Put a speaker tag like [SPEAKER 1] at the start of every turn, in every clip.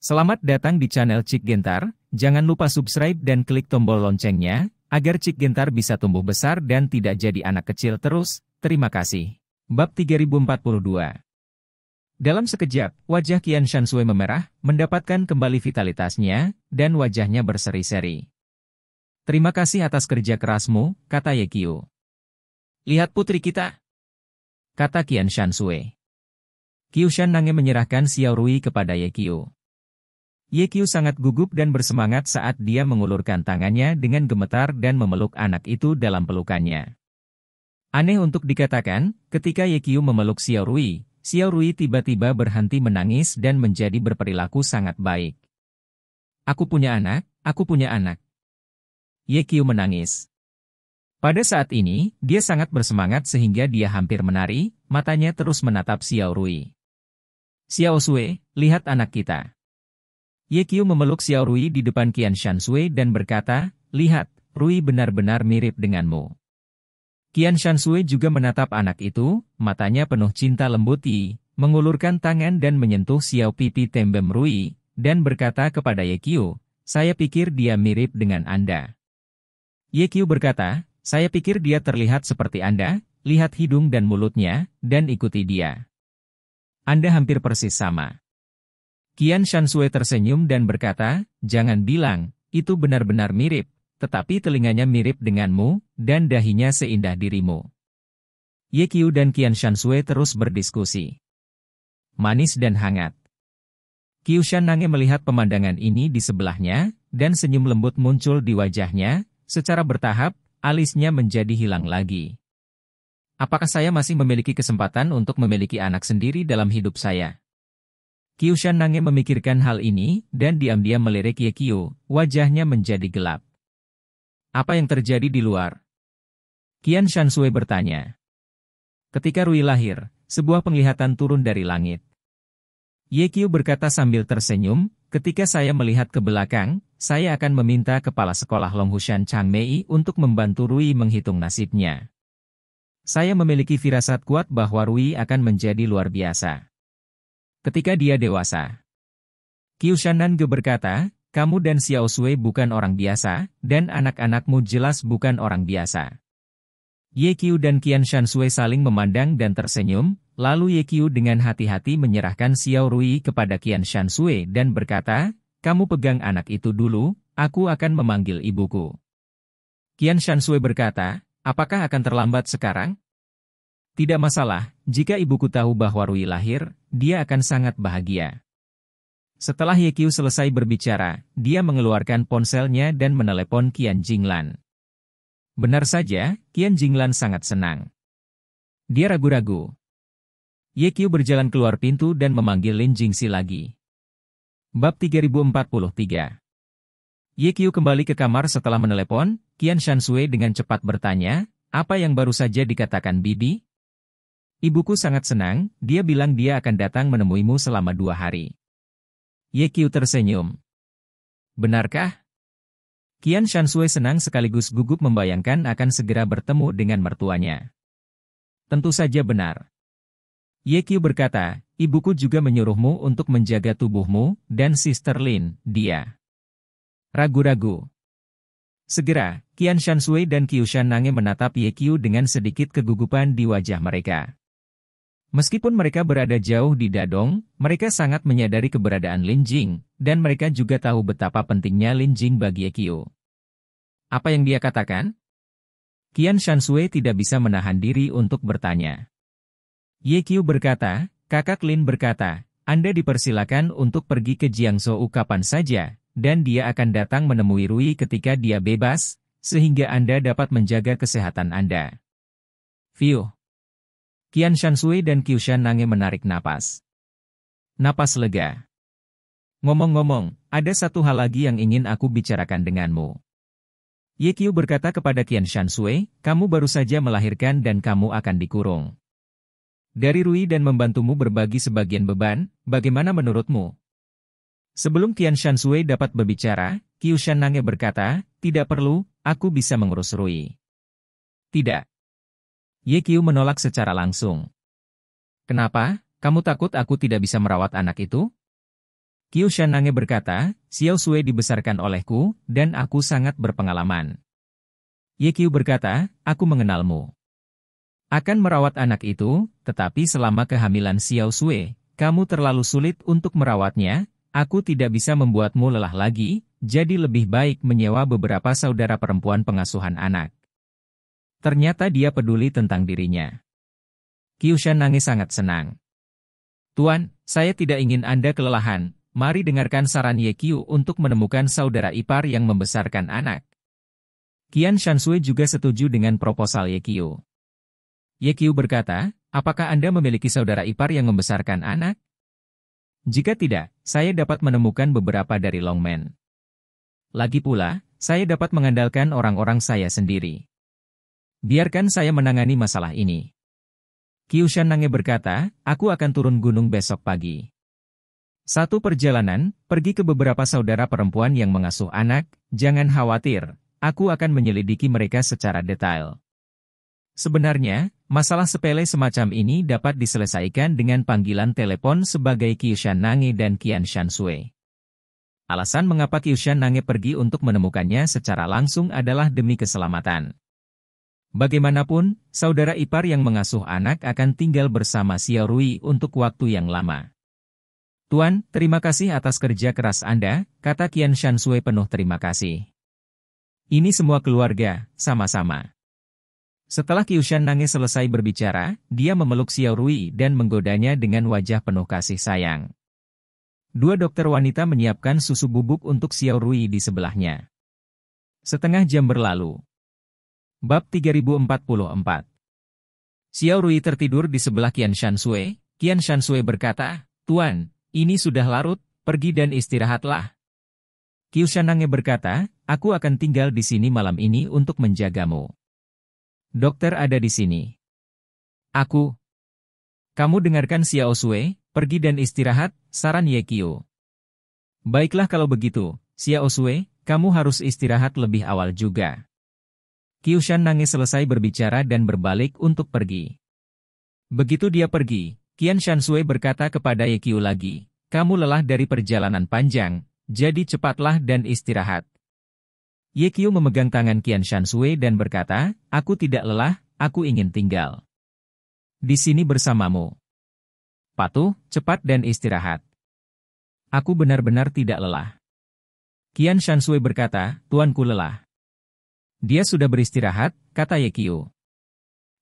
[SPEAKER 1] Selamat datang di channel Cik Gentar, jangan lupa subscribe dan klik tombol loncengnya, agar Cik Gentar bisa tumbuh besar dan tidak jadi anak kecil terus, terima kasih. Bab 3042 Dalam sekejap, wajah Kian Shansui memerah, mendapatkan kembali vitalitasnya, dan wajahnya berseri-seri. Terima kasih atas kerja kerasmu, kata Ye Yekio. Lihat putri kita, kata Kian Shansui. Kyushan Nange menyerahkan Xiao Rui kepada Ye Yekio. Yekyu sangat gugup dan bersemangat saat dia mengulurkan tangannya dengan gemetar dan memeluk anak itu dalam pelukannya. Aneh untuk dikatakan, ketika Yekyu memeluk Xiao Rui, Xiao Rui tiba-tiba berhenti menangis dan menjadi berperilaku sangat baik. Aku punya anak, aku punya anak. Yekyu menangis. Pada saat ini, dia sangat bersemangat sehingga dia hampir menari, matanya terus menatap Xiao Rui. Xiao Sui, lihat anak kita. Ye Qiu memeluk Xiao Rui di depan Qian Sui dan berkata, Lihat, Rui benar-benar mirip denganmu. Qian Sui juga menatap anak itu, matanya penuh cinta lembuti, mengulurkan tangan dan menyentuh Xiao Piti Tembem Rui, dan berkata kepada Ye Qiu, saya pikir dia mirip dengan Anda. Ye Qiu berkata, saya pikir dia terlihat seperti Anda, lihat hidung dan mulutnya, dan ikuti dia. Anda hampir persis sama. Qian Shansue tersenyum dan berkata, jangan bilang, itu benar-benar mirip, tetapi telinganya mirip denganmu, dan dahinya seindah dirimu. Ye Qiu dan Qian Shansue terus berdiskusi. Manis dan hangat. Qiu Nange melihat pemandangan ini di sebelahnya, dan senyum lembut muncul di wajahnya, secara bertahap, alisnya menjadi hilang lagi. Apakah saya masih memiliki kesempatan untuk memiliki anak sendiri dalam hidup saya? Kyushan Nange memikirkan hal ini, dan diam-diam melirik Ye Yekio, wajahnya menjadi gelap. Apa yang terjadi di luar? Kian Shansue bertanya. Ketika Rui lahir, sebuah penglihatan turun dari langit. Ye Yekio berkata sambil tersenyum, ketika saya melihat ke belakang, saya akan meminta kepala sekolah Longhushan Changmei untuk membantu Rui menghitung nasibnya. Saya memiliki firasat kuat bahwa Rui akan menjadi luar biasa ketika dia dewasa. Qiushannan berkata, kamu dan Xiao Sui bukan orang biasa, dan anak-anakmu jelas bukan orang biasa. Ye Qiu dan Qian Shan Sui saling memandang dan tersenyum, lalu Ye Qiu dengan hati-hati menyerahkan Xiao Rui kepada Qian Shan Sui dan berkata, kamu pegang anak itu dulu, aku akan memanggil ibuku. Qian Shan Sui berkata, apakah akan terlambat sekarang? Tidak masalah, jika ibuku tahu bahwa Rui lahir, dia akan sangat bahagia. Setelah Ye Yekyu selesai berbicara, dia mengeluarkan ponselnya dan menelepon Qian Jinglan. Benar saja, Qian Jinglan sangat senang. Dia ragu-ragu. Ye Yekyu berjalan keluar pintu dan memanggil Lin Jingxi lagi. Bab 3043 Yekyu kembali ke kamar setelah menelepon, Qian Shansui dengan cepat bertanya, apa yang baru saja dikatakan Bibi? Ibuku sangat senang, dia bilang dia akan datang menemuimu selama dua hari. Yekyu tersenyum. Benarkah? Kian Shansui senang sekaligus gugup membayangkan akan segera bertemu dengan mertuanya. Tentu saja benar. Yekyu berkata, ibuku juga menyuruhmu untuk menjaga tubuhmu, dan Sister Lin, dia. Ragu-ragu. Segera, Qian Shansui dan Shan Nange menatap Ye Qiu dengan sedikit kegugupan di wajah mereka. Meskipun mereka berada jauh di Dadong, mereka sangat menyadari keberadaan Lin Jing, dan mereka juga tahu betapa pentingnya Lin Jing bagi Ekyo. Apa yang dia katakan? Qian Shansui tidak bisa menahan diri untuk bertanya. Ye Qiu berkata, kakak Lin berkata, Anda dipersilakan untuk pergi ke Jiangzhou kapan saja, dan dia akan datang menemui Rui ketika dia bebas, sehingga Anda dapat menjaga kesehatan Anda. View Qian Shansui dan Qiushan Nange menarik napas. Napas lega. Ngomong-ngomong, ada satu hal lagi yang ingin aku bicarakan denganmu. Ye Qiu berkata kepada Qian Shansui, kamu baru saja melahirkan dan kamu akan dikurung. Dari Rui dan membantumu berbagi sebagian beban, bagaimana menurutmu? Sebelum Qian Shansui dapat berbicara, Qiu Shan Nange berkata, tidak perlu, aku bisa mengurus Rui. Tidak, Ye Qiu menolak secara langsung. Kenapa? Kamu takut aku tidak bisa merawat anak itu? Qiu Shanange berkata, Xiao Sui dibesarkan olehku, dan aku sangat berpengalaman. Ye Qiu berkata, aku mengenalmu. Akan merawat anak itu, tetapi selama kehamilan Xiao Sui, kamu terlalu sulit untuk merawatnya, aku tidak bisa membuatmu lelah lagi, jadi lebih baik menyewa beberapa saudara perempuan pengasuhan anak. Ternyata dia peduli tentang dirinya. Kyushan nangis sangat senang. Tuan, saya tidak ingin Anda kelelahan, mari dengarkan saran Ye Kyu untuk menemukan saudara ipar yang membesarkan anak. Kian Shansui juga setuju dengan proposal Ye Kyu. Ye Kyu berkata, apakah Anda memiliki saudara ipar yang membesarkan anak? Jika tidak, saya dapat menemukan beberapa dari Longman. Lagi pula, saya dapat mengandalkan orang-orang saya sendiri. Biarkan saya menangani masalah ini. Kyushan Nange berkata, aku akan turun gunung besok pagi. Satu perjalanan, pergi ke beberapa saudara perempuan yang mengasuh anak, jangan khawatir, aku akan menyelidiki mereka secara detail. Sebenarnya, masalah sepele semacam ini dapat diselesaikan dengan panggilan telepon sebagai Kyushan Nange dan Kian Shansui. Alasan mengapa Kyushan Nange pergi untuk menemukannya secara langsung adalah demi keselamatan. Bagaimanapun, saudara ipar yang mengasuh anak akan tinggal bersama Xiao Rui untuk waktu yang lama. Tuan, terima kasih atas kerja keras Anda, kata Qian Shan Sui penuh terima kasih. Ini semua keluarga, sama-sama. Setelah Qiushan nangis selesai berbicara, dia memeluk Xiao Rui dan menggodanya dengan wajah penuh kasih sayang. Dua dokter wanita menyiapkan susu bubuk untuk Xiao Rui di sebelahnya. Setengah jam berlalu. Bab 3044 Xiao Rui tertidur di sebelah Qian Shansui. Qian Shansui berkata, Tuan, ini sudah larut, pergi dan istirahatlah. Qiu Shanange berkata, aku akan tinggal di sini malam ini untuk menjagamu. Dokter ada di sini. Aku. Kamu dengarkan Xiao Sui, pergi dan istirahat, saran Ye Qiu. Baiklah kalau begitu, Xiao Sui, kamu harus istirahat lebih awal juga. Kyushan nangis selesai berbicara dan berbalik untuk pergi. Begitu dia pergi, Qian Shansue berkata kepada Yekyu lagi, kamu lelah dari perjalanan panjang, jadi cepatlah dan istirahat. Yekyu memegang tangan Qian Shansue dan berkata, aku tidak lelah, aku ingin tinggal. Di sini bersamamu. Patuh, cepat dan istirahat. Aku benar-benar tidak lelah. Qian Shansui berkata, Tuanku lelah. Dia sudah beristirahat, kata Yekio.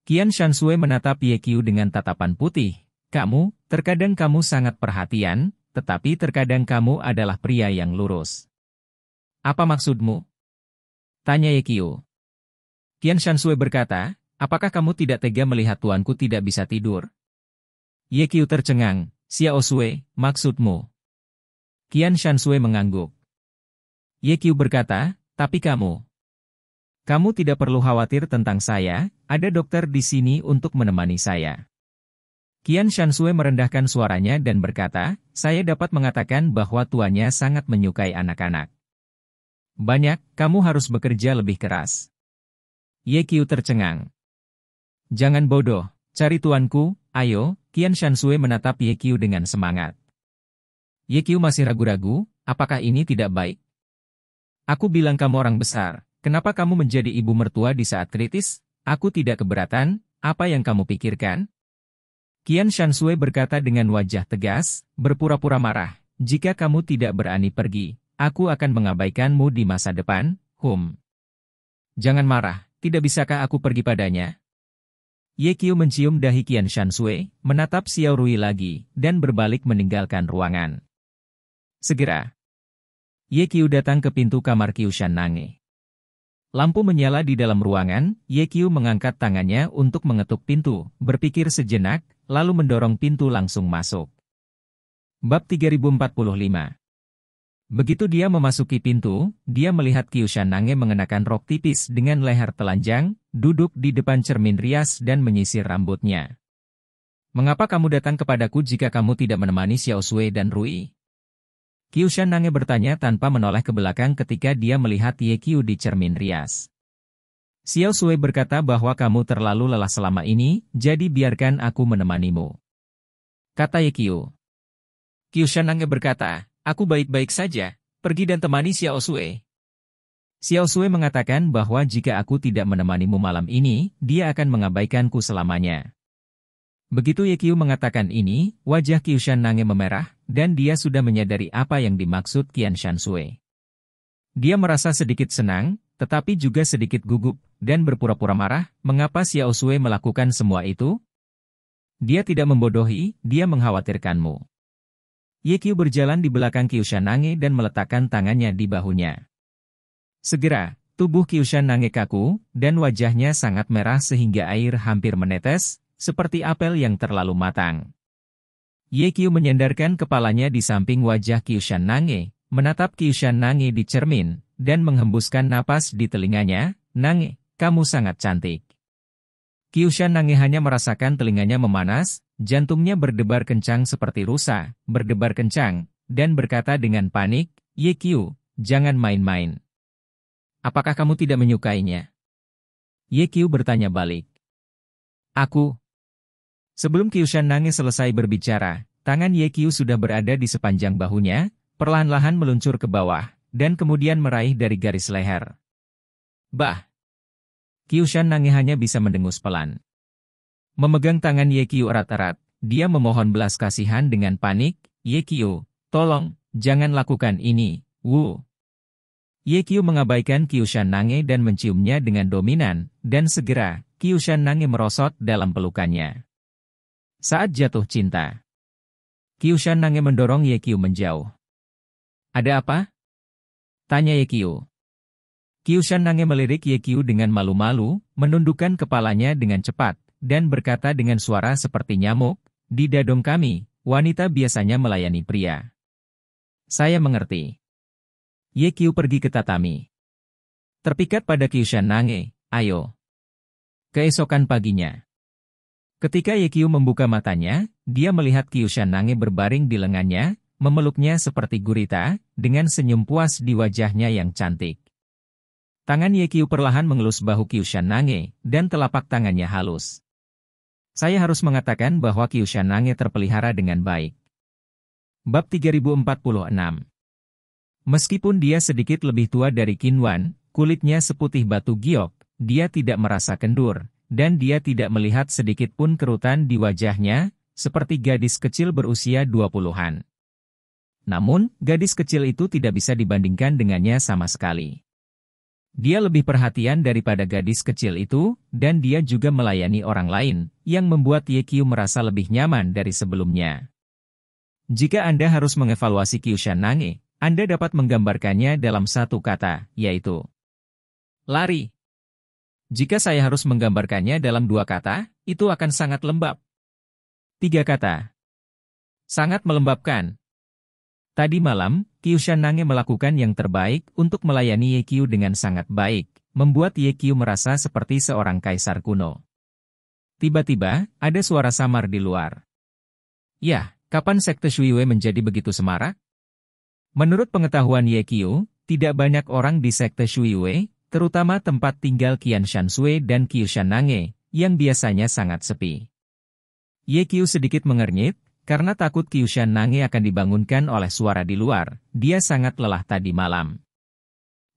[SPEAKER 1] Kian Shansue menatap Yekio dengan tatapan putih. Kamu, terkadang kamu sangat perhatian, tetapi terkadang kamu adalah pria yang lurus. Apa maksudmu? Tanya Yekio. Kian Shansue berkata, apakah kamu tidak tega melihat tuanku tidak bisa tidur? Yekio tercengang, Xiao Osue, maksudmu? Kian Shansue mengangguk. Yekio berkata, tapi kamu, kamu tidak perlu khawatir tentang saya, ada dokter di sini untuk menemani saya. Kian Shansue merendahkan suaranya dan berkata, saya dapat mengatakan bahwa tuannya sangat menyukai anak-anak. Banyak, kamu harus bekerja lebih keras. Ye Qiu tercengang. Jangan bodoh, cari tuanku, ayo, Kian Shansue menatap Ye Qiu dengan semangat. Ye Qiu masih ragu-ragu, apakah ini tidak baik? Aku bilang kamu orang besar, Kenapa kamu menjadi ibu mertua di saat kritis? Aku tidak keberatan, apa yang kamu pikirkan? Kian Shansue berkata dengan wajah tegas, berpura-pura marah, jika kamu tidak berani pergi, aku akan mengabaikanmu di masa depan, Hum. Jangan marah, tidak bisakah aku pergi padanya? Ye Qiu mencium dahi Kian Shansue, menatap Xiao Rui lagi, dan berbalik meninggalkan ruangan. Segera, Ye Qiu datang ke pintu kamar Qiu Shan Nange. Lampu menyala di dalam ruangan, Ye Qiu mengangkat tangannya untuk mengetuk pintu, berpikir sejenak, lalu mendorong pintu langsung masuk. Bab 3045 Begitu dia memasuki pintu, dia melihat Qiu Shanange mengenakan rok tipis dengan leher telanjang, duduk di depan cermin rias dan menyisir rambutnya. Mengapa kamu datang kepadaku jika kamu tidak menemani Xiao Sui dan Rui? Qiu Nange bertanya tanpa menoleh ke belakang ketika dia melihat Ye Qiu di cermin rias. Xiao Sui berkata bahwa kamu terlalu lelah selama ini, jadi biarkan aku menemanimu. Kata Ye Qiu. Qiu Nange berkata, aku baik-baik saja, pergi dan temani Xiao Sui. Xiao Sui mengatakan bahwa jika aku tidak menemanimu malam ini, dia akan mengabaikanku selamanya. Begitu Ye Qiu mengatakan ini, wajah Qiu Nange memerah, dan dia sudah menyadari apa yang dimaksud Shan Shansui. Dia merasa sedikit senang, tetapi juga sedikit gugup, dan berpura-pura marah, mengapa Xiao Sui melakukan semua itu? Dia tidak membodohi, dia mengkhawatirkanmu. Ye Qiu berjalan di belakang Qiushan Nange dan meletakkan tangannya di bahunya. Segera, tubuh Qiushan Nange kaku, dan wajahnya sangat merah sehingga air hampir menetes, seperti apel yang terlalu matang. Ye Qiu menyandarkan kepalanya di samping wajah Qiushan Nange, menatap Qiushan Nange di cermin, dan menghembuskan napas di telinganya, Nange, kamu sangat cantik. Qiushan Nange hanya merasakan telinganya memanas, jantungnya berdebar kencang seperti rusa, berdebar kencang, dan berkata dengan panik, Ye Qiu, jangan main-main. Apakah kamu tidak menyukainya? Ye Qiu bertanya balik. Aku, Sebelum Kyushan Nangis selesai berbicara, tangan Ye Kyu sudah berada di sepanjang bahunya, perlahan-lahan meluncur ke bawah, dan kemudian meraih dari garis leher. Bah! Kyushan nangis hanya bisa mendengus pelan. Memegang tangan Ye Kyu erat-erat, dia memohon belas kasihan dengan panik, Ye Kyu, tolong, jangan lakukan ini, Wu. Ye Kyu mengabaikan Kyushan Nange dan menciumnya dengan dominan, dan segera, Kyushan Nange merosot dalam pelukannya. Saat jatuh cinta, Kyushan Nange mendorong Yekyu menjauh. Ada apa? Tanya Yekyu. Kyushan Nange melirik Yekyu dengan malu-malu, menundukkan kepalanya dengan cepat, dan berkata dengan suara seperti nyamuk, di dadong kami, wanita biasanya melayani pria. Saya mengerti. Yekyu pergi ke tatami. Terpikat pada Kyushan Nange, ayo. Keesokan paginya. Ketika Yekyu membuka matanya, dia melihat Nange berbaring di lengannya, memeluknya seperti gurita, dengan senyum puas di wajahnya yang cantik. Tangan Yekyu perlahan mengelus bahu Nange, dan telapak tangannya halus. Saya harus mengatakan bahwa Nange terpelihara dengan baik. Bab 3046 Meskipun dia sedikit lebih tua dari Kinwan, kulitnya seputih batu giok, dia tidak merasa kendur, dan dia tidak melihat sedikit pun kerutan di wajahnya, seperti gadis kecil berusia 20-an. Namun, gadis kecil itu tidak bisa dibandingkan dengannya sama sekali. Dia lebih perhatian daripada gadis kecil itu, dan dia juga melayani orang lain, yang membuat Yekyu merasa lebih nyaman dari sebelumnya. Jika Anda harus mengevaluasi Shan Nange, Anda dapat menggambarkannya dalam satu kata, yaitu Lari. Jika saya harus menggambarkannya dalam dua kata, itu akan sangat lembab. Tiga kata. Sangat melembabkan. Tadi malam, Kyushan Nange melakukan yang terbaik untuk melayani Yekyu dengan sangat baik, membuat Yekyu merasa seperti seorang kaisar kuno. Tiba-tiba, ada suara samar di luar. Ya, kapan sekte Shuiwei menjadi begitu semarak? Menurut pengetahuan Yekyu, tidak banyak orang di sekte Shuiwei terutama tempat tinggal Qian Shansui dan Shan Nange, yang biasanya sangat sepi. Ye Qiu sedikit mengernyit, karena takut Shan Nange akan dibangunkan oleh suara di luar, dia sangat lelah tadi malam.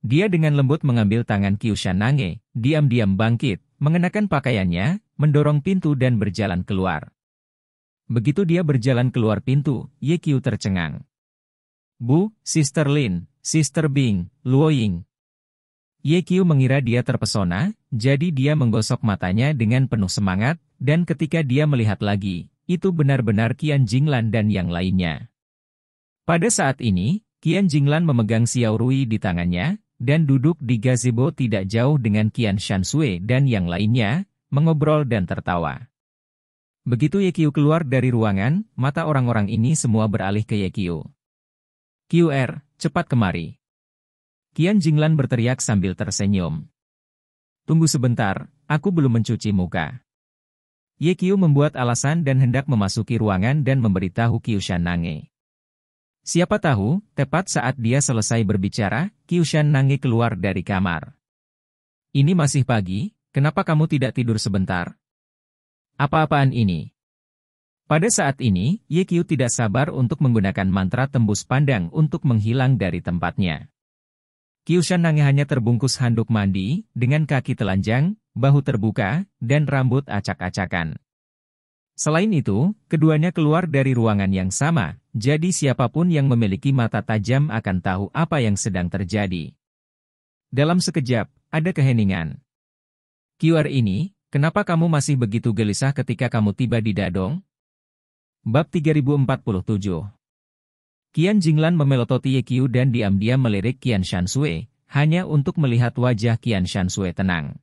[SPEAKER 1] Dia dengan lembut mengambil tangan Shan Nange, diam-diam bangkit, mengenakan pakaiannya, mendorong pintu dan berjalan keluar. Begitu dia berjalan keluar pintu, Ye Qiu tercengang. Bu, Sister Lin, Sister Bing, Luo Ying, Ye Qiu mengira dia terpesona, jadi dia menggosok matanya dengan penuh semangat, dan ketika dia melihat lagi, itu benar-benar Qian Jinglan dan yang lainnya. Pada saat ini, Qian Jinglan memegang Xiao Rui di tangannya, dan duduk di gazebo tidak jauh dengan Qian Shansui dan yang lainnya, mengobrol dan tertawa. Begitu Ye Qiu keluar dari ruangan, mata orang-orang ini semua beralih ke Ye Qiu. QR, er, cepat kemari. Kian Jinglan berteriak sambil tersenyum. Tunggu sebentar, aku belum mencuci muka. Ye Qiu membuat alasan dan hendak memasuki ruangan dan memberitahu Qiushan Nange. Siapa tahu, tepat saat dia selesai berbicara, Qiushan Nange keluar dari kamar. Ini masih pagi, kenapa kamu tidak tidur sebentar? Apa-apaan ini? Pada saat ini, Ye Qiu tidak sabar untuk menggunakan mantra tembus pandang untuk menghilang dari tempatnya. Kyushan Nange hanya terbungkus handuk mandi, dengan kaki telanjang, bahu terbuka, dan rambut acak-acakan. Selain itu, keduanya keluar dari ruangan yang sama, jadi siapapun yang memiliki mata tajam akan tahu apa yang sedang terjadi. Dalam sekejap, ada keheningan. QR er ini, kenapa kamu masih begitu gelisah ketika kamu tiba di Dadong? Bab 3047 Qian Jinglan memelototi Ye Qiu dan diam-diam melirik Qian Shansui, hanya untuk melihat wajah Qian Shansui tenang.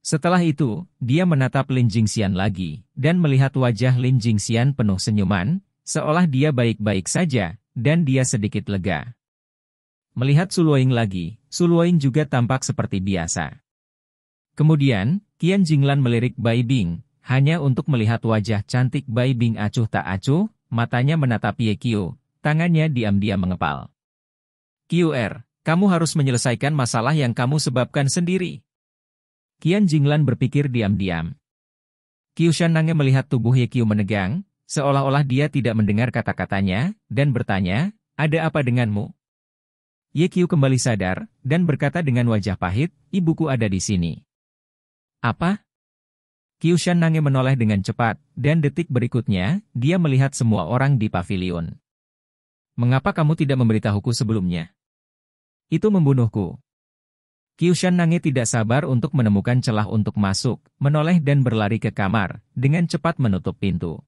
[SPEAKER 1] Setelah itu, dia menatap Lin Jingxian lagi, dan melihat wajah Lin Jingxian penuh senyuman, seolah dia baik-baik saja, dan dia sedikit lega. Melihat Su Luoying lagi, Su Luoying juga tampak seperti biasa. Kemudian, Qian Jinglan melirik Bai Bing, hanya untuk melihat wajah cantik Bai Bing acuh tak acuh, matanya menatap Ye Qiu, Tangannya diam-diam mengepal. QR, kamu harus menyelesaikan masalah yang kamu sebabkan sendiri. Kian Jinglan berpikir diam-diam. Shan Nange melihat tubuh Ye Qiu menegang, seolah-olah dia tidak mendengar kata-katanya, dan bertanya, ada apa denganmu? Ye Qiu kembali sadar, dan berkata dengan wajah pahit, ibuku ada di sini. Apa? Shan Nange menoleh dengan cepat, dan detik berikutnya, dia melihat semua orang di pavilion. Mengapa kamu tidak memberitahuku sebelumnya? Itu membunuhku. Kyushan Nange tidak sabar untuk menemukan celah untuk masuk, menoleh dan berlari ke kamar, dengan cepat menutup pintu.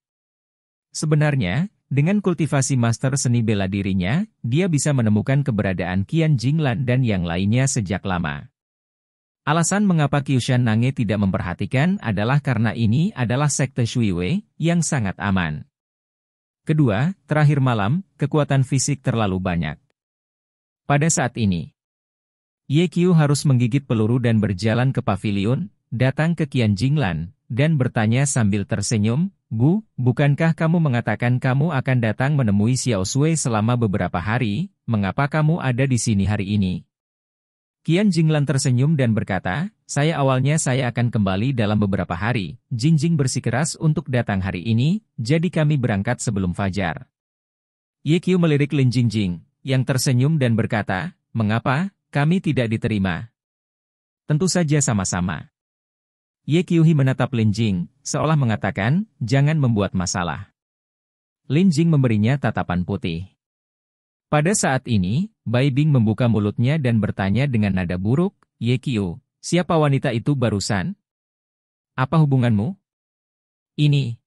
[SPEAKER 1] Sebenarnya, dengan kultivasi master seni bela dirinya, dia bisa menemukan keberadaan Qian Jinglan dan yang lainnya sejak lama. Alasan mengapa Kyushan Nange tidak memperhatikan adalah karena ini adalah sekte Shuiwei yang sangat aman. Kedua, terakhir malam, kekuatan fisik terlalu banyak. Pada saat ini, Ye harus menggigit peluru dan berjalan ke pavilion, datang ke Kian Jinglan, dan bertanya sambil tersenyum, Bu, bukankah kamu mengatakan kamu akan datang menemui Xiao Sui selama beberapa hari, mengapa kamu ada di sini hari ini? Kian Jinglan tersenyum dan berkata, saya awalnya saya akan kembali dalam beberapa hari. Jinjing bersikeras untuk datang hari ini, jadi kami berangkat sebelum fajar. Ye Qiu melirik Lin Jingjing, yang tersenyum dan berkata, mengapa, kami tidak diterima? Tentu saja sama-sama. Ye Qiuhi menatap Lin Jing, seolah mengatakan, jangan membuat masalah. Lin Jing memberinya tatapan putih. Pada saat ini, Bai Bing membuka mulutnya dan bertanya dengan nada buruk, Ye Kyo, siapa wanita itu barusan? Apa hubunganmu? Ini.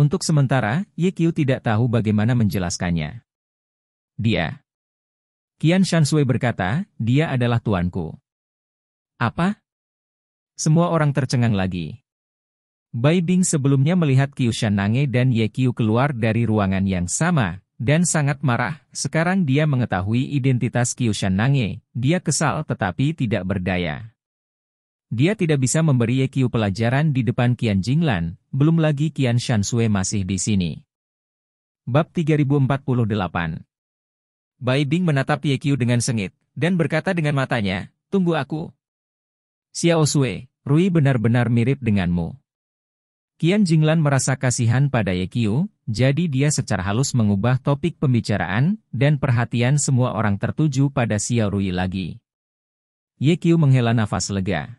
[SPEAKER 1] Untuk sementara, Ye Kyo tidak tahu bagaimana menjelaskannya. Dia. Kian Sui berkata, dia adalah tuanku. Apa? Semua orang tercengang lagi. Bai Bing sebelumnya melihat Kyushan Nange dan Ye Qiu keluar dari ruangan yang sama, dan sangat marah. Sekarang dia mengetahui identitas Kyushan Nange, dia kesal tetapi tidak berdaya. Dia tidak bisa memberi Yekyu pelajaran di depan Qian Jinglan, belum lagi Qian Shansue masih di sini. Bab 3048 Bai Bing menatap Yekyu dengan sengit, dan berkata dengan matanya, Tunggu aku. Xiao Sui, Rui benar-benar mirip denganmu. Kian Jinglan merasa kasihan pada Ye Qiu, jadi dia secara halus mengubah topik pembicaraan dan perhatian semua orang tertuju pada Xiao Rui lagi. Ye Qiu menghela nafas lega.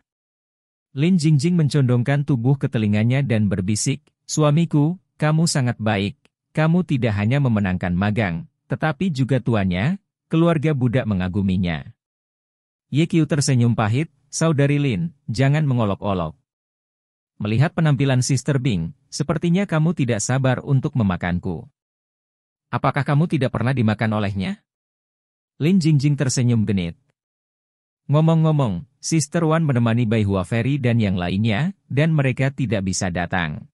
[SPEAKER 1] Lin Jingjing mencondongkan tubuh ke telinganya dan berbisik, Suamiku, kamu sangat baik, kamu tidak hanya memenangkan magang, tetapi juga tuannya, keluarga budak mengaguminya. Ye Qiu tersenyum pahit, Saudari Lin, jangan mengolok-olok. Melihat penampilan Sister Bing, sepertinya kamu tidak sabar untuk memakanku. Apakah kamu tidak pernah dimakan olehnya? Lin Jingjing tersenyum genit. Ngomong-ngomong, Sister Wan menemani Bai Hua Ferry dan yang lainnya, dan mereka tidak bisa datang.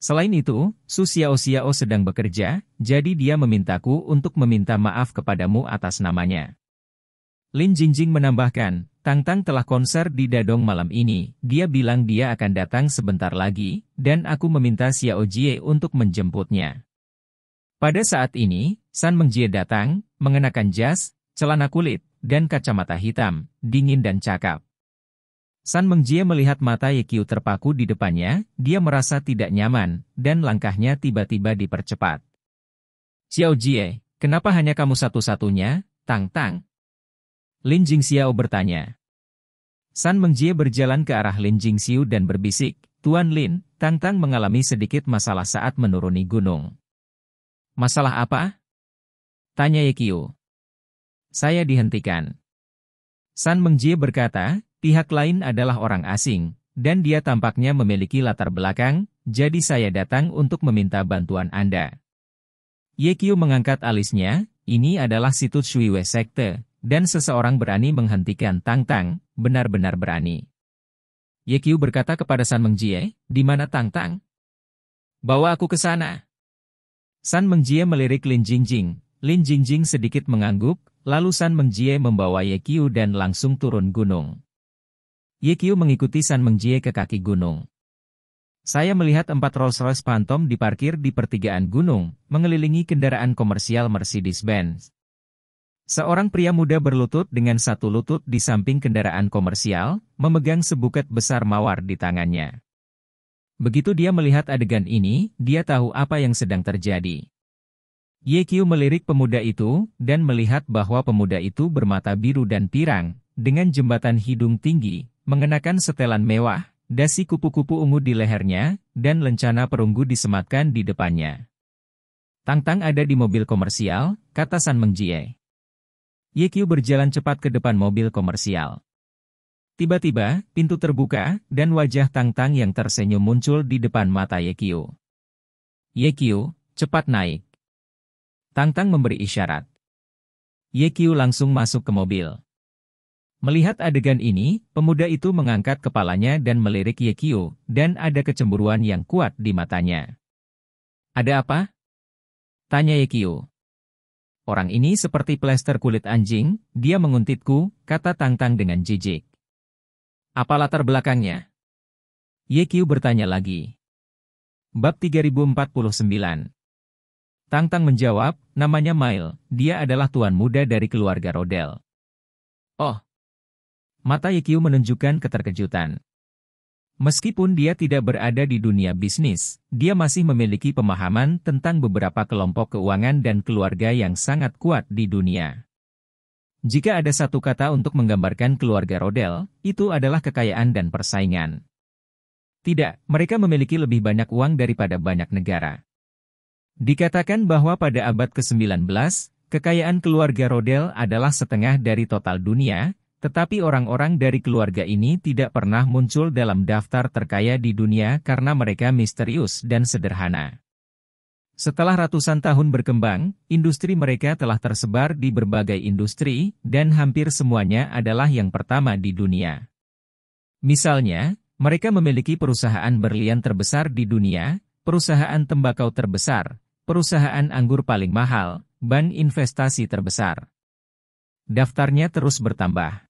[SPEAKER 1] Selain itu, Su Xiao Xiao sedang bekerja, jadi dia memintaku untuk meminta maaf kepadamu atas namanya. Lin Jingjing menambahkan, Tang Tang telah konser di Dadong malam ini, dia bilang dia akan datang sebentar lagi, dan aku meminta Xiao Jie untuk menjemputnya. Pada saat ini, San Meng Jie datang, mengenakan jas, celana kulit, dan kacamata hitam, dingin dan cakap. San Meng Jie melihat mata Ye Yekiu terpaku di depannya, dia merasa tidak nyaman, dan langkahnya tiba-tiba dipercepat. Xiao Jie, kenapa hanya kamu satu-satunya, Tang Tang, Lin Jingxiao bertanya. San Mengjie berjalan ke arah Lin Jingxiu dan berbisik, Tuan Lin, Tang Tang mengalami sedikit masalah saat menuruni gunung. Masalah apa? Tanya Ye Yekio. Saya dihentikan. San Mengjie berkata, pihak lain adalah orang asing, dan dia tampaknya memiliki latar belakang, jadi saya datang untuk meminta bantuan Anda. Ye Yekio mengangkat alisnya, ini adalah situs Shuiwe Sekte, dan seseorang berani menghentikan Tang Tang, benar-benar berani. Ye Qiu berkata kepada San Mengjie, di mana Tang Tang? Bawa aku ke sana. San Mengjie melirik Lin Jingjing. Lin Jingjing sedikit mengangguk, lalu San Mengjie membawa Ye Qiu dan langsung turun gunung. Ye Qiu mengikuti San Mengjie ke kaki gunung. Saya melihat empat Rolls-Royce Phantom diparkir di pertigaan gunung, mengelilingi kendaraan komersial Mercedes-Benz. Seorang pria muda berlutut dengan satu lutut di samping kendaraan komersial, memegang sebuket besar mawar di tangannya. Begitu dia melihat adegan ini, dia tahu apa yang sedang terjadi. Yekyu melirik pemuda itu, dan melihat bahwa pemuda itu bermata biru dan pirang, dengan jembatan hidung tinggi, mengenakan setelan mewah, dasi kupu-kupu ungu di lehernya, dan lencana perunggu disematkan di depannya. Tang tang ada di mobil komersial, kata San Mengjie. YQ berjalan cepat ke depan mobil komersial. Tiba-tiba, pintu terbuka, dan wajah Tang Tang yang tersenyum muncul di depan mata YQ. YQ, cepat naik. Tang Tang memberi isyarat. YQ langsung masuk ke mobil. Melihat adegan ini, pemuda itu mengangkat kepalanya dan melirik YQ, dan ada kecemburuan yang kuat di matanya. Ada apa? Tanya YQ. Orang ini seperti plester kulit anjing, dia menguntitku, kata Tang Tang dengan jijik. Apa latar belakangnya? Qiu bertanya lagi. Bab 3049 Tang Tang menjawab, namanya Mail, dia adalah tuan muda dari keluarga Rodel. Oh. Mata Qiu menunjukkan keterkejutan. Meskipun dia tidak berada di dunia bisnis, dia masih memiliki pemahaman tentang beberapa kelompok keuangan dan keluarga yang sangat kuat di dunia. Jika ada satu kata untuk menggambarkan keluarga Rodel, itu adalah kekayaan dan persaingan. Tidak, mereka memiliki lebih banyak uang daripada banyak negara. Dikatakan bahwa pada abad ke-19, kekayaan keluarga Rodel adalah setengah dari total dunia, tetapi orang-orang dari keluarga ini tidak pernah muncul dalam daftar terkaya di dunia karena mereka misterius dan sederhana. Setelah ratusan tahun berkembang, industri mereka telah tersebar di berbagai industri, dan hampir semuanya adalah yang pertama di dunia. Misalnya, mereka memiliki perusahaan berlian terbesar di dunia, perusahaan tembakau terbesar, perusahaan anggur paling mahal, ban investasi terbesar. Daftarnya terus bertambah.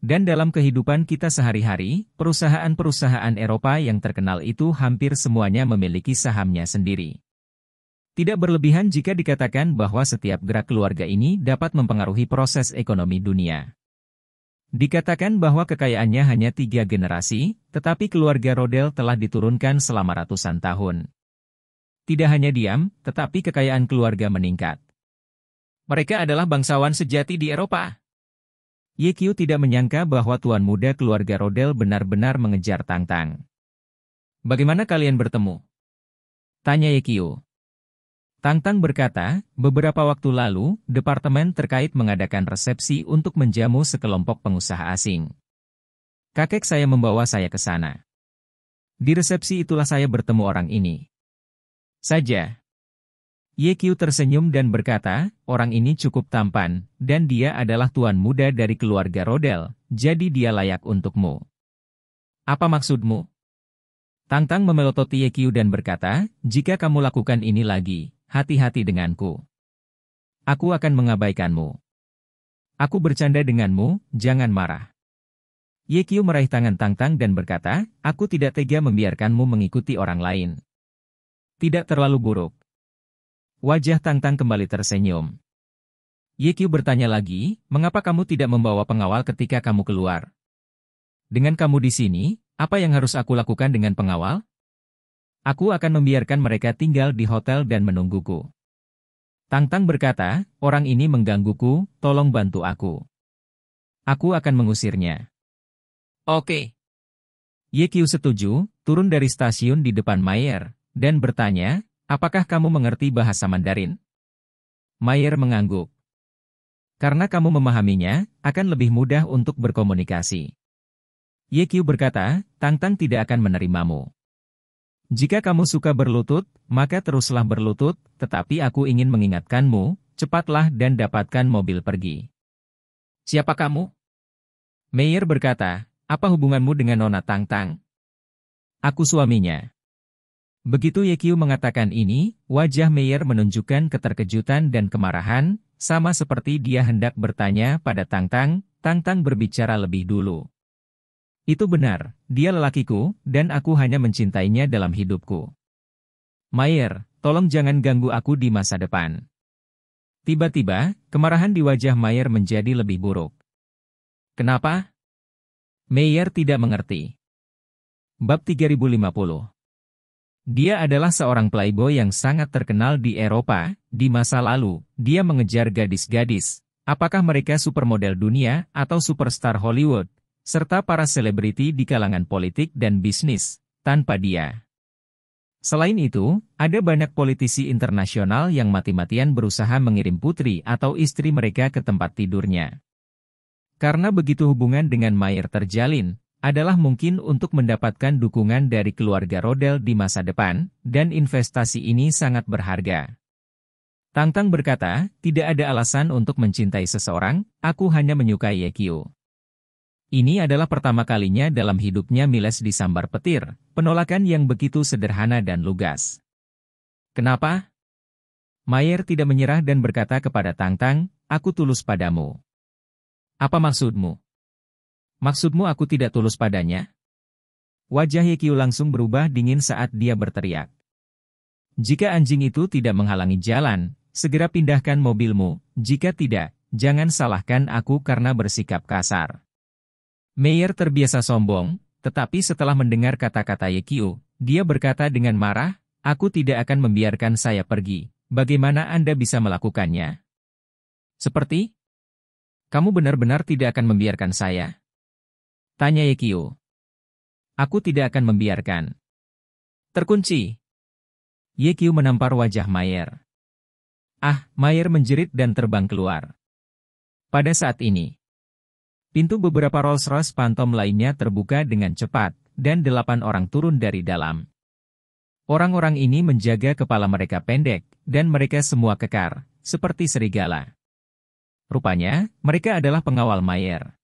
[SPEAKER 1] Dan dalam kehidupan kita sehari-hari, perusahaan-perusahaan Eropa yang terkenal itu hampir semuanya memiliki sahamnya sendiri. Tidak berlebihan jika dikatakan bahwa setiap gerak keluarga ini dapat mempengaruhi proses ekonomi dunia. Dikatakan bahwa kekayaannya hanya tiga generasi, tetapi keluarga Rodel telah diturunkan selama ratusan tahun. Tidak hanya diam, tetapi kekayaan keluarga meningkat. Mereka adalah bangsawan sejati di Eropa. Ye Qiu tidak menyangka bahwa tuan muda keluarga Rodel benar-benar mengejar Tang Tang. Bagaimana kalian bertemu? Tanya Ye Qiu. Tang Tang berkata, beberapa waktu lalu, departemen terkait mengadakan resepsi untuk menjamu sekelompok pengusaha asing. Kakek saya membawa saya ke sana. Di resepsi itulah saya bertemu orang ini. Saja, Ye tersenyum dan berkata, orang ini cukup tampan, dan dia adalah tuan muda dari keluarga Rodel, jadi dia layak untukmu. Apa maksudmu? Tang Tang memelototi Ye dan berkata, jika kamu lakukan ini lagi, hati-hati denganku. Aku akan mengabaikanmu. Aku bercanda denganmu, jangan marah. Ye Kyu meraih tangan Tang Tang dan berkata, aku tidak tega membiarkanmu mengikuti orang lain. Tidak terlalu buruk. Wajah Tang Tang kembali tersenyum. Ye Qiu bertanya lagi, mengapa kamu tidak membawa pengawal ketika kamu keluar? Dengan kamu di sini, apa yang harus aku lakukan dengan pengawal? Aku akan membiarkan mereka tinggal di hotel dan menungguku. Tang Tang berkata, orang ini menggangguku, tolong bantu aku. Aku akan mengusirnya. Oke. Okay. Qiu setuju, turun dari stasiun di depan Mayer, dan bertanya, Apakah kamu mengerti bahasa Mandarin? Mayer mengangguk. Karena kamu memahaminya, akan lebih mudah untuk berkomunikasi. YQ berkata, Tang Tang tidak akan menerimamu. Jika kamu suka berlutut, maka teruslah berlutut, tetapi aku ingin mengingatkanmu, cepatlah dan dapatkan mobil pergi. Siapa kamu? Mayer berkata, apa hubunganmu dengan Nona Tang Tang? Aku suaminya. Begitu Yekyu mengatakan ini, wajah Meyer menunjukkan keterkejutan dan kemarahan, sama seperti dia hendak bertanya pada Tang Tang. Tang Tang berbicara lebih dulu. Itu benar, dia lelakiku, dan aku hanya mencintainya dalam hidupku. Mayer, tolong jangan ganggu aku di masa depan. Tiba-tiba, kemarahan di wajah Mayer menjadi lebih buruk. Kenapa? Mayer tidak mengerti. Bab 3050 dia adalah seorang playboy yang sangat terkenal di Eropa, di masa lalu, dia mengejar gadis-gadis, apakah mereka supermodel dunia atau superstar Hollywood, serta para selebriti di kalangan politik dan bisnis, tanpa dia. Selain itu, ada banyak politisi internasional yang mati-matian berusaha mengirim putri atau istri mereka ke tempat tidurnya. Karena begitu hubungan dengan Mayer terjalin, adalah mungkin untuk mendapatkan dukungan dari keluarga Rodel di masa depan, dan investasi ini sangat berharga. Tang Tang berkata, tidak ada alasan untuk mencintai seseorang, aku hanya menyukai Yekio. Ini adalah pertama kalinya dalam hidupnya Miles disambar petir, penolakan yang begitu sederhana dan lugas. Kenapa? Mayer tidak menyerah dan berkata kepada Tang Tang, aku tulus padamu. Apa maksudmu? Maksudmu aku tidak tulus padanya? Wajah Yekio langsung berubah dingin saat dia berteriak. Jika anjing itu tidak menghalangi jalan, segera pindahkan mobilmu. Jika tidak, jangan salahkan aku karena bersikap kasar. Meyer terbiasa sombong, tetapi setelah mendengar kata-kata Yekio, dia berkata dengan marah, aku tidak akan membiarkan saya pergi. Bagaimana Anda bisa melakukannya? Seperti? Kamu benar-benar tidak akan membiarkan saya. Tanya Yekio. Aku tidak akan membiarkan. Terkunci. Yekio menampar wajah Mayer. Ah, Mayer menjerit dan terbang keluar. Pada saat ini, pintu beberapa Rolls-Royce Phantom lainnya terbuka dengan cepat, dan delapan orang turun dari dalam. Orang-orang ini menjaga kepala mereka pendek, dan mereka semua kekar, seperti serigala. Rupanya, mereka adalah pengawal Mayer.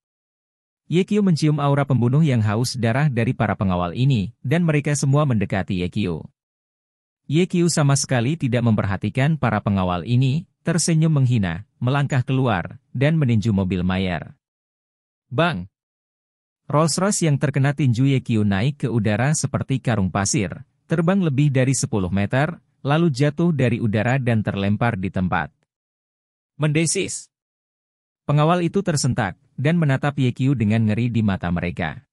[SPEAKER 1] Yekio mencium aura pembunuh yang haus darah dari para pengawal ini, dan mereka semua mendekati Yekio. Yekio sama sekali tidak memperhatikan para pengawal ini, tersenyum menghina, melangkah keluar, dan meninju mobil Mayer. Bang! Rolls-Royce yang terkena tinju Yekio naik ke udara seperti karung pasir, terbang lebih dari 10 meter, lalu jatuh dari udara dan terlempar di tempat. Mendesis! Pengawal itu tersentak, dan menatap Ye Qiu dengan ngeri di mata mereka.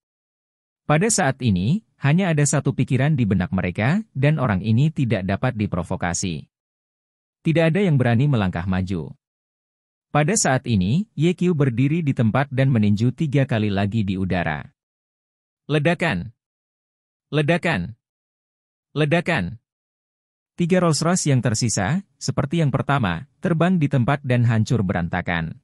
[SPEAKER 1] Pada saat ini, hanya ada satu pikiran di benak mereka, dan orang ini tidak dapat diprovokasi. Tidak ada yang berani melangkah maju. Pada saat ini, Ye Qiu berdiri di tempat dan meninju tiga kali lagi di udara. Ledakan! Ledakan! Ledakan! Tiga Rolls Royce yang tersisa, seperti yang pertama, terbang di tempat dan hancur berantakan.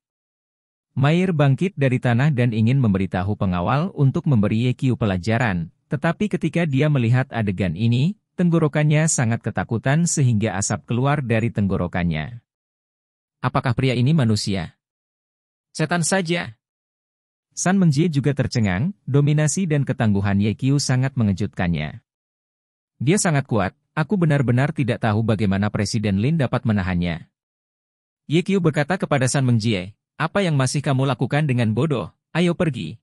[SPEAKER 1] Mayer bangkit dari tanah dan ingin memberitahu pengawal untuk memberi Yekyu pelajaran, tetapi ketika dia melihat adegan ini, tenggorokannya sangat ketakutan sehingga asap keluar dari tenggorokannya. Apakah pria ini manusia? Setan saja. San Mengjie juga tercengang, dominasi dan ketangguhan Yekyu sangat mengejutkannya. Dia sangat kuat, aku benar-benar tidak tahu bagaimana Presiden Lin dapat menahannya. Yekyu berkata kepada San Mengjie, apa yang masih kamu lakukan dengan bodoh? Ayo pergi.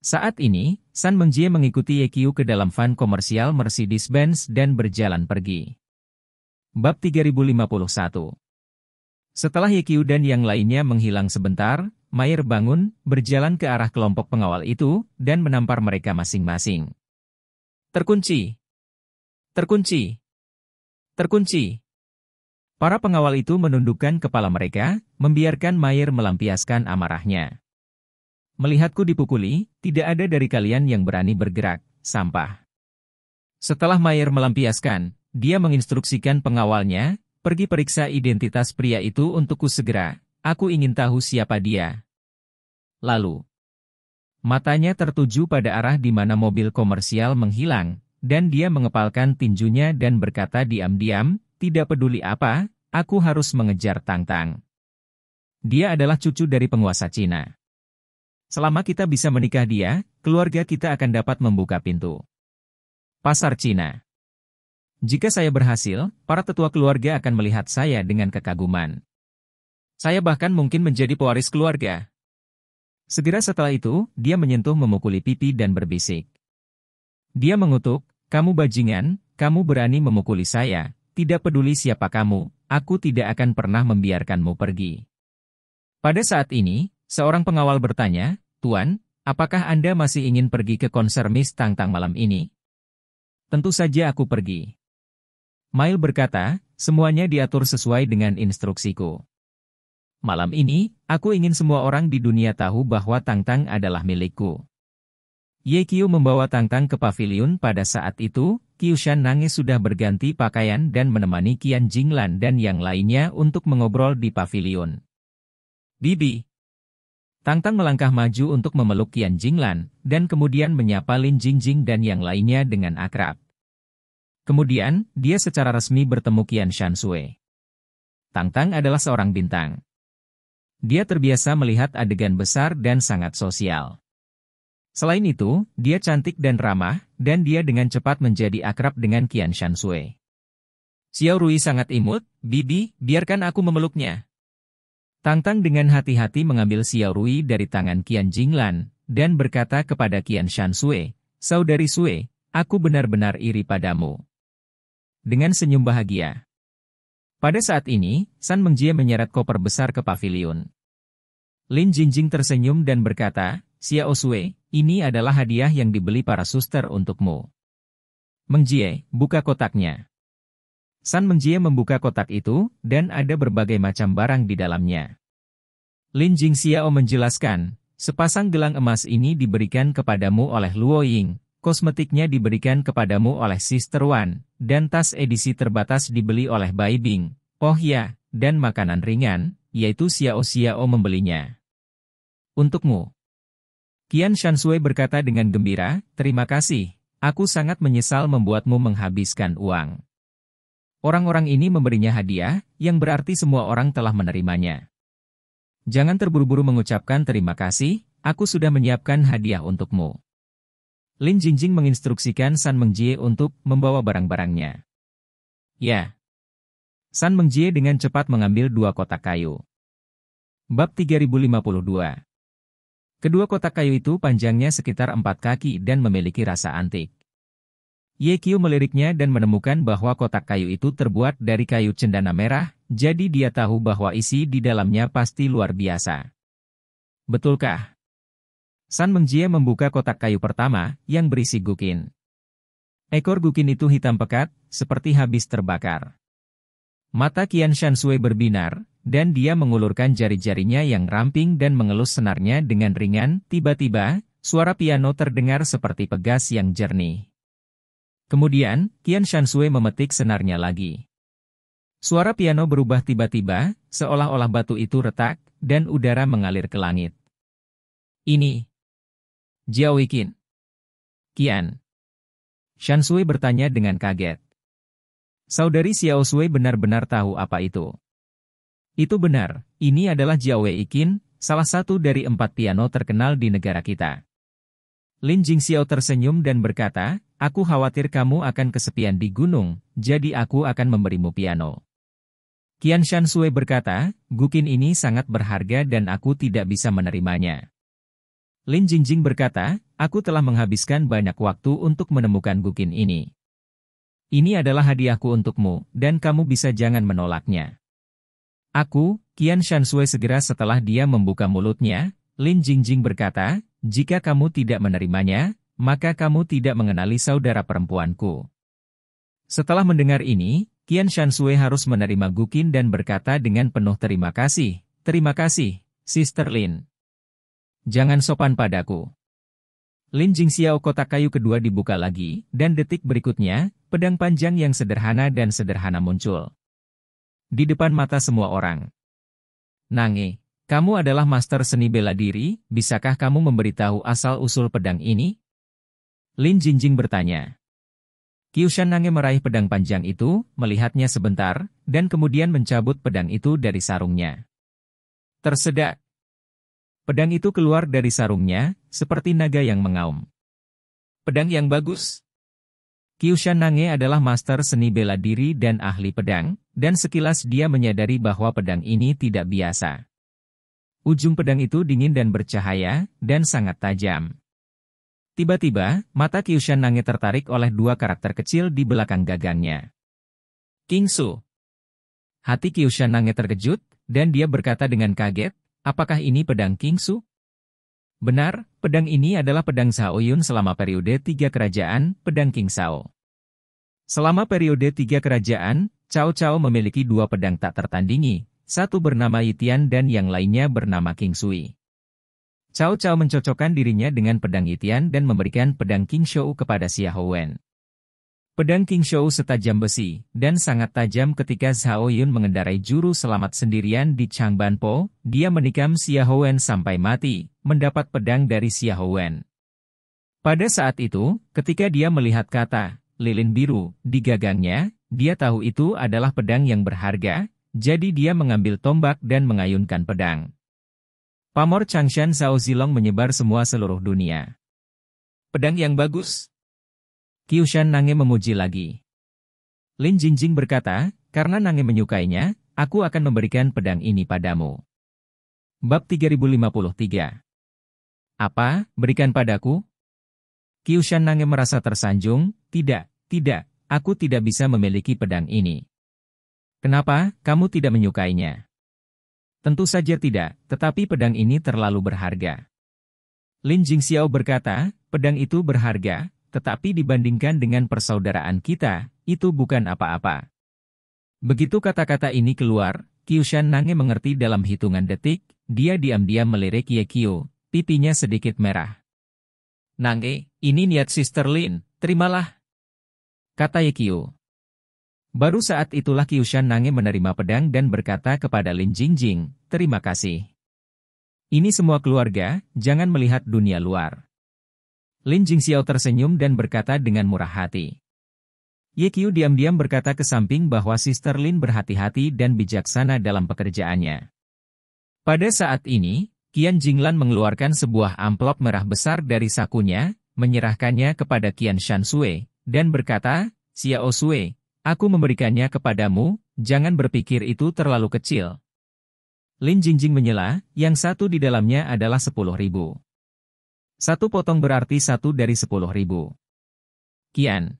[SPEAKER 1] Saat ini, San Mengjie mengikuti Ye Yekyu ke dalam van komersial Mercedes-Benz dan berjalan pergi. Bab 3051 Setelah Ye Yekyu dan yang lainnya menghilang sebentar, Mayer bangun, berjalan ke arah kelompok pengawal itu, dan menampar mereka masing-masing. Terkunci. Terkunci. Terkunci. Para pengawal itu menundukkan kepala mereka, membiarkan Mayer melampiaskan amarahnya. Melihatku dipukuli, tidak ada dari kalian yang berani bergerak, sampah. Setelah Mayer melampiaskan, dia menginstruksikan pengawalnya, pergi periksa identitas pria itu untukku segera, aku ingin tahu siapa dia. Lalu, matanya tertuju pada arah di mana mobil komersial menghilang, dan dia mengepalkan tinjunya dan berkata diam-diam, tidak peduli apa, Aku harus mengejar Tang Tang. Dia adalah cucu dari penguasa Cina. Selama kita bisa menikah dia, keluarga kita akan dapat membuka pintu. Pasar Cina Jika saya berhasil, para tetua keluarga akan melihat saya dengan kekaguman. Saya bahkan mungkin menjadi pewaris keluarga. Segera setelah itu, dia menyentuh memukuli pipi dan berbisik. Dia mengutuk, kamu bajingan, kamu berani memukuli saya, tidak peduli siapa kamu, aku tidak akan pernah membiarkanmu pergi. Pada saat ini, seorang pengawal bertanya, Tuan, apakah Anda masih ingin pergi ke konser Miss Tang Tang malam ini? Tentu saja aku pergi. Mail berkata, semuanya diatur sesuai dengan instruksiku. Malam ini, aku ingin semua orang di dunia tahu bahwa Tang Tang adalah milikku. Ye Qiu membawa Tang ke pavilion pada saat itu, Shan Nangis sudah berganti pakaian dan menemani Qian Jinglan dan yang lainnya untuk mengobrol di pavilion. Bibi. Tang Tang melangkah maju untuk memeluk Qian Jinglan, dan kemudian menyapa Lin Jingjing dan yang lainnya dengan akrab. Kemudian, dia secara resmi bertemu Qian Tang Tang adalah seorang bintang. Dia terbiasa melihat adegan besar dan sangat sosial. Selain itu, dia cantik dan ramah, dan dia dengan cepat menjadi akrab dengan Qian Shan Sui. Xiao Rui sangat imut, Bibi, biarkan aku memeluknya. Tang Tang dengan hati-hati mengambil Xiao Rui dari tangan Qian Jinglan, dan berkata kepada Qian Shan Sui, Saudari Sui, aku benar-benar iri padamu. Dengan senyum bahagia. Pada saat ini, San Mengjie menyeret koper besar ke pavilion. Lin Jinjing tersenyum dan berkata, Xia Osue, ini adalah hadiah yang dibeli para suster untukmu. Mengjie, buka kotaknya. San Mengjie membuka kotak itu, dan ada berbagai macam barang di dalamnya. Lin Jing Xiao menjelaskan, sepasang gelang emas ini diberikan kepadamu oleh Luo Ying, kosmetiknya diberikan kepadamu oleh Sister Wan, dan tas edisi terbatas dibeli oleh Bai Bing, Oh ya, dan makanan ringan, yaitu Xiao Xiao membelinya. Untukmu. Yan Shansui berkata dengan gembira, terima kasih, aku sangat menyesal membuatmu menghabiskan uang. Orang-orang ini memberinya hadiah, yang berarti semua orang telah menerimanya. Jangan terburu-buru mengucapkan terima kasih, aku sudah menyiapkan hadiah untukmu. Lin Jingjing menginstruksikan San Mengjie untuk membawa barang-barangnya. Ya. San Mengjie dengan cepat mengambil dua kotak kayu. Bab 3052 Kedua kotak kayu itu panjangnya sekitar empat kaki dan memiliki rasa antik. Yekio meliriknya dan menemukan bahwa kotak kayu itu terbuat dari kayu cendana merah, jadi dia tahu bahwa isi di dalamnya pasti luar biasa. Betulkah? San Mengjie membuka kotak kayu pertama, yang berisi gukin. Ekor gukin itu hitam pekat, seperti habis terbakar. Mata Qian Shansui berbinar, dan dia mengulurkan jari-jarinya yang ramping dan mengelus senarnya dengan ringan, tiba-tiba, suara piano terdengar seperti pegas yang jernih. Kemudian, Qian Shansui memetik senarnya lagi. Suara piano berubah tiba-tiba, seolah-olah batu itu retak, dan udara mengalir ke langit. Ini. Qin. Qian. Shansui bertanya dengan kaget. Saudari Xiao Sui benar-benar tahu apa itu. Itu benar, ini adalah Jiawe Ikin, salah satu dari empat piano terkenal di negara kita. Lin Jingxiao tersenyum dan berkata, aku khawatir kamu akan kesepian di gunung, jadi aku akan memberimu piano. Qian Sui berkata, gukin ini sangat berharga dan aku tidak bisa menerimanya. Lin Jingjing berkata, aku telah menghabiskan banyak waktu untuk menemukan gukin ini. Ini adalah hadiahku untukmu, dan kamu bisa jangan menolaknya. Aku, Qian Shansue segera setelah dia membuka mulutnya, Lin Jingjing berkata, jika kamu tidak menerimanya, maka kamu tidak mengenali saudara perempuanku. Setelah mendengar ini, Qian Shansue harus menerima Gukin dan berkata dengan penuh terima kasih, terima kasih, Sister Lin. Jangan sopan padaku. Lin Jingxiao kotak kayu kedua dibuka lagi, dan detik berikutnya, pedang panjang yang sederhana dan sederhana muncul di depan mata semua orang. Nange, kamu adalah master seni bela diri, bisakah kamu memberitahu asal-usul pedang ini? Lin Jinjing bertanya. Kyushan Nange meraih pedang panjang itu, melihatnya sebentar, dan kemudian mencabut pedang itu dari sarungnya. Tersedak. Pedang itu keluar dari sarungnya, seperti naga yang mengaum. Pedang yang bagus. Kyushan Nange adalah master seni bela diri dan ahli pedang, dan sekilas dia menyadari bahwa pedang ini tidak biasa. Ujung pedang itu dingin dan bercahaya, dan sangat tajam. Tiba-tiba, mata Kyushan Nange tertarik oleh dua karakter kecil di belakang gagangnya. King Su. Hati Kyushan Nange terkejut, dan dia berkata dengan kaget, apakah ini pedang King Su? Benar, pedang ini adalah pedang Yun selama periode tiga kerajaan, pedang King Sao. Selama periode tiga kerajaan, Cao Cao memiliki dua pedang tak tertandingi, satu bernama Yitian dan yang lainnya bernama King Sui. Cao Cao mencocokkan dirinya dengan pedang Yitian dan memberikan pedang King Shou kepada Xia Wen. Pedang King Show setajam besi, dan sangat tajam ketika Zhao Yun mengendarai juru selamat sendirian di Changban Po, dia menikam Wen sampai mati, mendapat pedang dari Wen. Pada saat itu, ketika dia melihat kata, lilin biru, di gagangnya, dia tahu itu adalah pedang yang berharga, jadi dia mengambil tombak dan mengayunkan pedang. Pamor Changshan Zhao Zilong menyebar semua seluruh dunia. Pedang yang bagus, Kyushan Nange memuji lagi. Lin Jingjing berkata, karena Nange menyukainya, aku akan memberikan pedang ini padamu. Bab 3053 Apa, berikan padaku? Kyushan Nange merasa tersanjung, tidak, tidak, aku tidak bisa memiliki pedang ini. Kenapa, kamu tidak menyukainya? Tentu saja tidak, tetapi pedang ini terlalu berharga. Lin Jingxiao berkata, pedang itu berharga, tetapi dibandingkan dengan persaudaraan kita, itu bukan apa-apa. Begitu kata-kata ini keluar, Kyushan Nange mengerti dalam hitungan detik, dia diam-diam melirik Ye Kyo, pipinya sedikit merah. Nange, ini niat Sister Lin, terimalah. Kata Ye Kyo. Baru saat itulah Kyushan Nange menerima pedang dan berkata kepada Lin Jingjing, terima kasih. Ini semua keluarga, jangan melihat dunia luar. Lin Jingxiao tersenyum dan berkata dengan murah hati. Ye Qiu diam-diam berkata ke samping bahwa Sister Lin berhati-hati dan bijaksana dalam pekerjaannya. Pada saat ini, Qian Jinglan mengeluarkan sebuah amplop merah besar dari sakunya, menyerahkannya kepada Qian Shan Sui, dan berkata, Xiao Sui, aku memberikannya kepadamu, jangan berpikir itu terlalu kecil. Lin Jingjing menyela, yang satu di dalamnya adalah sepuluh ribu. Satu potong berarti satu dari sepuluh ribu. Kian.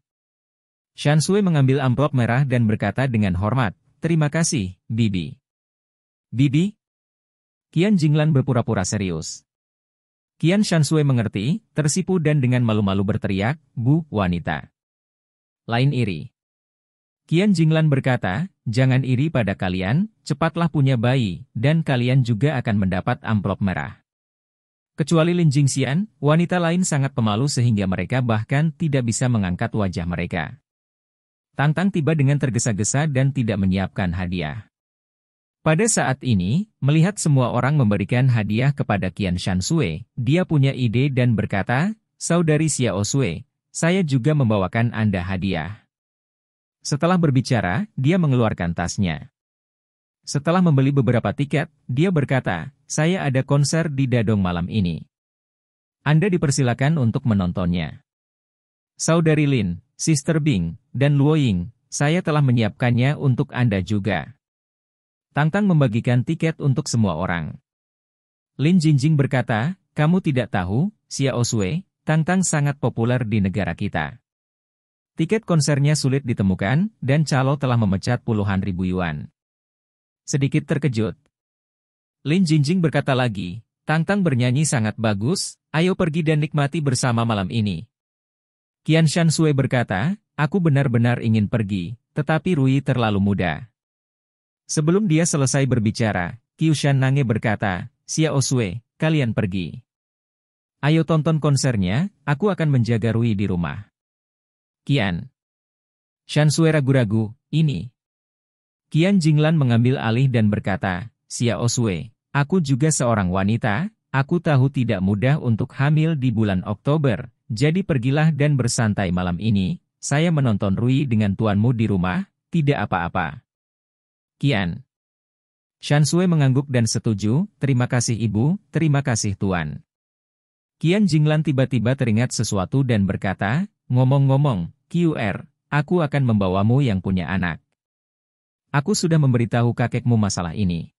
[SPEAKER 1] Shansui mengambil amplop merah dan berkata dengan hormat, Terima kasih, Bibi. Bibi? Kian Jinglan berpura-pura serius. Kian Shansui mengerti, tersipu dan dengan malu-malu berteriak, Bu, wanita. Lain iri. Kian Jinglan berkata, jangan iri pada kalian, cepatlah punya bayi, dan kalian juga akan mendapat amplop merah. Kecuali Lin Jingxian, wanita lain sangat pemalu sehingga mereka bahkan tidak bisa mengangkat wajah mereka. Tang Tang tiba dengan tergesa-gesa dan tidak menyiapkan hadiah. Pada saat ini, melihat semua orang memberikan hadiah kepada Qian Shansue, dia punya ide dan berkata, Saudari Xiao Sue, saya juga membawakan Anda hadiah. Setelah berbicara, dia mengeluarkan tasnya. Setelah membeli beberapa tiket, dia berkata, saya ada konser di Dadong malam ini. Anda dipersilakan untuk menontonnya. Saudari Lin, Sister Bing, dan Luo Ying, saya telah menyiapkannya untuk Anda juga. Tang Tang membagikan tiket untuk semua orang. Lin Jinjing berkata, kamu tidak tahu, Xiao Sui, Tang Tang sangat populer di negara kita. Tiket konsernya sulit ditemukan, dan Calo telah memecat puluhan ribu yuan. Sedikit terkejut, Lin Jinjing berkata lagi, Tang Tang bernyanyi sangat bagus, ayo pergi dan nikmati bersama malam ini. Qian Shan Sui berkata, aku benar-benar ingin pergi, tetapi Rui terlalu muda. Sebelum dia selesai berbicara, Qiushan Nange berkata, Xia Osue, kalian pergi. Ayo tonton konsernya, aku akan menjaga Rui di rumah. Qian. Sui ragu-ragu, ini. Kian Jinglan mengambil alih dan berkata, Xia Osue, Aku juga seorang wanita, aku tahu tidak mudah untuk hamil di bulan Oktober, jadi pergilah dan bersantai malam ini. Saya menonton Rui dengan tuanmu di rumah, tidak apa-apa. Kian. Shansue mengangguk dan setuju, terima kasih ibu, terima kasih tuan. Kian Jinglan tiba-tiba teringat sesuatu dan berkata, ngomong-ngomong, QR, aku akan membawamu yang punya anak. Aku sudah memberitahu kakekmu masalah ini.